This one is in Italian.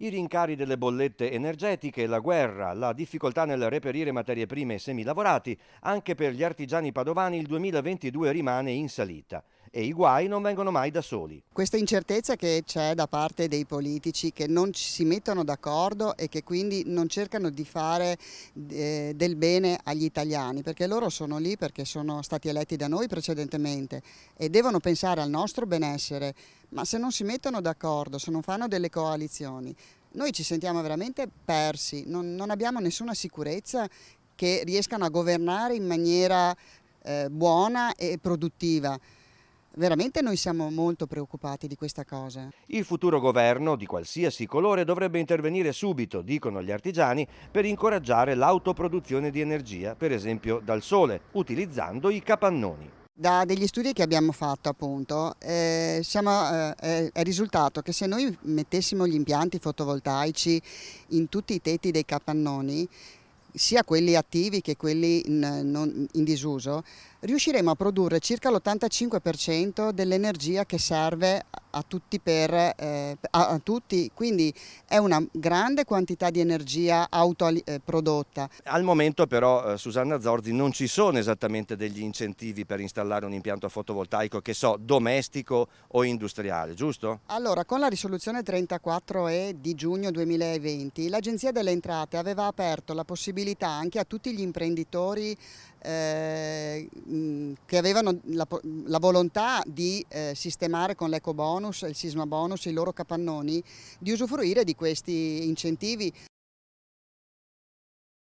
I rincari delle bollette energetiche, la guerra, la difficoltà nel reperire materie prime e semilavorati, anche per gli artigiani padovani il 2022 rimane in salita e i guai non vengono mai da soli. Questa incertezza che c'è da parte dei politici che non si mettono d'accordo e che quindi non cercano di fare eh, del bene agli italiani, perché loro sono lì perché sono stati eletti da noi precedentemente e devono pensare al nostro benessere, ma se non si mettono d'accordo, se non fanno delle coalizioni, noi ci sentiamo veramente persi, non, non abbiamo nessuna sicurezza che riescano a governare in maniera eh, buona e produttiva veramente noi siamo molto preoccupati di questa cosa. Il futuro governo, di qualsiasi colore, dovrebbe intervenire subito, dicono gli artigiani, per incoraggiare l'autoproduzione di energia, per esempio dal sole, utilizzando i capannoni. Da degli studi che abbiamo fatto appunto eh, siamo, eh, è risultato che se noi mettessimo gli impianti fotovoltaici in tutti i tetti dei capannoni sia quelli attivi che quelli in, non, in disuso, riusciremo a produrre circa l'85% dell'energia che serve a tutti, per, eh, a, a tutti, quindi è una grande quantità di energia autoprodotta. Eh, Al momento però, eh, Susanna Zorzi, non ci sono esattamente degli incentivi per installare un impianto fotovoltaico, che so, domestico o industriale, giusto? Allora, con la risoluzione 34E di giugno 2020, l'Agenzia delle Entrate aveva aperto la possibilità anche a tutti gli imprenditori eh, che avevano la, la volontà di eh, sistemare con l'ecobonus bonus, il sisma bonus, i loro capannoni, di usufruire di questi incentivi.